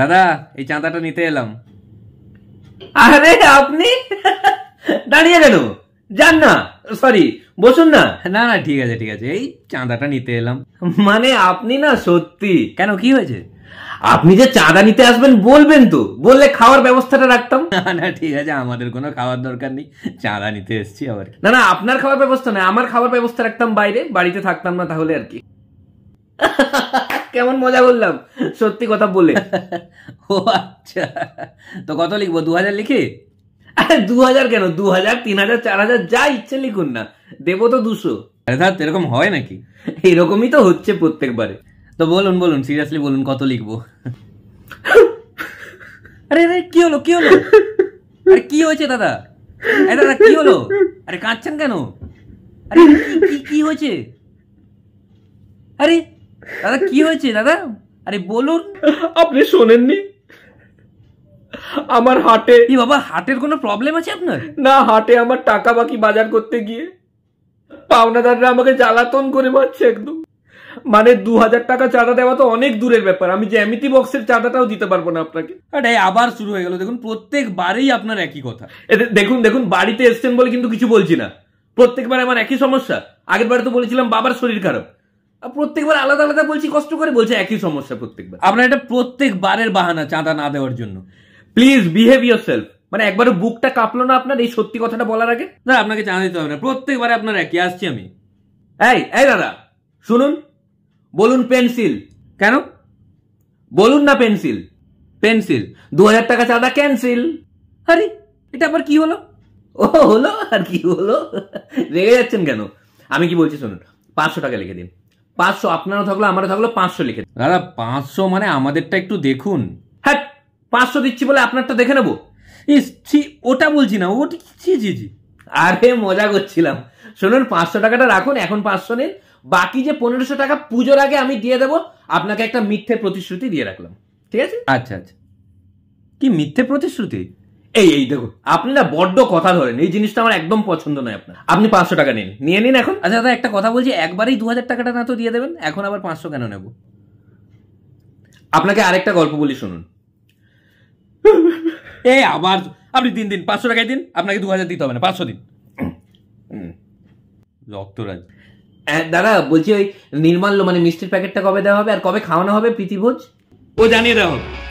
দাদা এই চাঁদাটা নিতে এলাম আরে আপনি দাঁড়িয়ে গেল যান না সরি বসুন না না না ঠিক আছে ঠিক আছে এই চাঁদাটা নিতে এলাম মানে আপনি না সত্যি কেন কি হয়েছে আপনি যে চাঁদা নিতে আসবেন বলবেন তো বললে খাওয়ার ব্যবস্থাটা রাখতাম না না ঠিক আছে আমাদের কোনো খাওয়ার দরকার নেই চাঁদা নিতে এসেছি আবার না না আপনার খাওয়ার ব্যবস্থা নেই আমার খাওয়ার ব্যবস্থা রাখতাম বাইরে বাড়িতে থাকতাম না তাহলে আর কি কেমন মজা করলাম সত্যি কথা বলে ও আচ্ছা তো কত লিখবো দু হাজার লিখি দু হাজার কেন দু হাজার তিন হাজার চার হাজার যা ইচ্ছে লিখুন না দেবো তো দুশো এরকম হয় নাকি এরকমই তো হচ্ছে প্রত্যেকবারে তো বলুন বলুন সিরিয়াসলি বলুন কত লিখবো আরে আরে কি হলো কি হলো আরে কি হয়েছে দাদা আরে দাদা কি হলো আরে কাঁদছেন কেন আরে কি কি হয়েছে আরে দাদা কি হয়েছে দাদা আরে বলুন আপনি শোনেননি আমার হাটে কি বাবা হাটের কোনো প্রবলেম আছে আপনার না হাটে আমার টাকা বাকি বাজার করতে গিয়ে পাওনাদাররা আমাকে জ্বালাতন করে মারছে একদম মানে দু হাজার টাকা চাঁদা দেওয়া তো অনেক দূরের ব্যাপার আমি জ্যামিতি বক্সের চাঁদাটাও দিতে পারবো না আপনাকে আরে আবার শুরু হয়ে গেল দেখুন বারেই আপনার একই কথা দেখুন দেখুন বাড়িতে এসছেন বলে কিন্তু কিছু বলছি না প্রত্যেকবার আমার একই সমস্যা আগের বারে তো বলেছিলাম বাবার শরীর খারাপ প্রত্যেকবার আলাদা আলাদা বলছি কষ্ট করে বলছে একই সমস্যা প্রত্যেকবার আপনার এটা প্রত্যেকবারের বাহানা চাঁদা না দেওয়ার জন্য প্লিজ বিহেভ ইয়ার সেলফ মানে একবারও বুকটা কাঁপলো না আপনার এই সত্যি কথাটা বলার আগে না আপনাকে চাঁদা দিতে হবে না প্রত্যেকবারে আপনার একই আসছি আমি এই এই দাদা শুনুন বলুন পেন্সিল কেন বলুন না পেন্সিল পেন্সিল দু হাজার টাকা চাঁদা ক্যান্সেল আরে এটা আবার কি হলো ও হলো আর কি হলো রেগে যাচ্ছেন কেন আমি কি বলছি শুনুন পাঁচশো টাকা লিখে দিন পাঁচশো আপনারও থাকলো আমারও থাকলো পাঁচশো লিখে দাদা পাঁচশো মানে আমাদেরটা একটু দেখুন হ্যাঁ পাঁচশো দিচ্ছি বলে আপনারটা দেখে নেবো ইস ছি ওটা বলছি না ওটা ছি জি জি আরে মজা করছিলাম শুনুন পাঁচশো টাকাটা রাখুন এখন পাঁচশো নিন বাকি যে পনেরোশো টাকা পুজোর আগে আমি দিয়ে দেবো আপনাকে একটা মিথ্যে প্রতিশ্রুতি দিয়ে রাখলাম ঠিক আছে আচ্ছা আচ্ছা কি মিথ্যে প্রতিশ্রুতি এই এই দেখুন আপনি না বড্ড কথা ধরেন এই জিনিসটা আমার একদম পছন্দ নয় আপনার আপনি পাঁচশো টাকা নিন নিয়ে নিন এখন আচ্ছা দাদা একটা কথা বলছি একবারেই দু হাজার টাকাটা না তো দিয়ে দেবেন এখন আবার পাঁচশো কেন নেব আপনাকে আরেকটা গল্প বলি শুনুন এই আবার আপনি দিন দিন পাঁচশো টাকায় দিন আপনাকে দু হাজার দিতে হবে না পাঁচশো দিন রক্তরাজ দাদা বলছি ওই নির্মাল্য মানে মিষ্টির প্যাকেটটা কবে দেওয়া হবে আর কবে খাওয়ানো হবে প্রীতিভোজ ও জানিয়ে দেওয়া হবে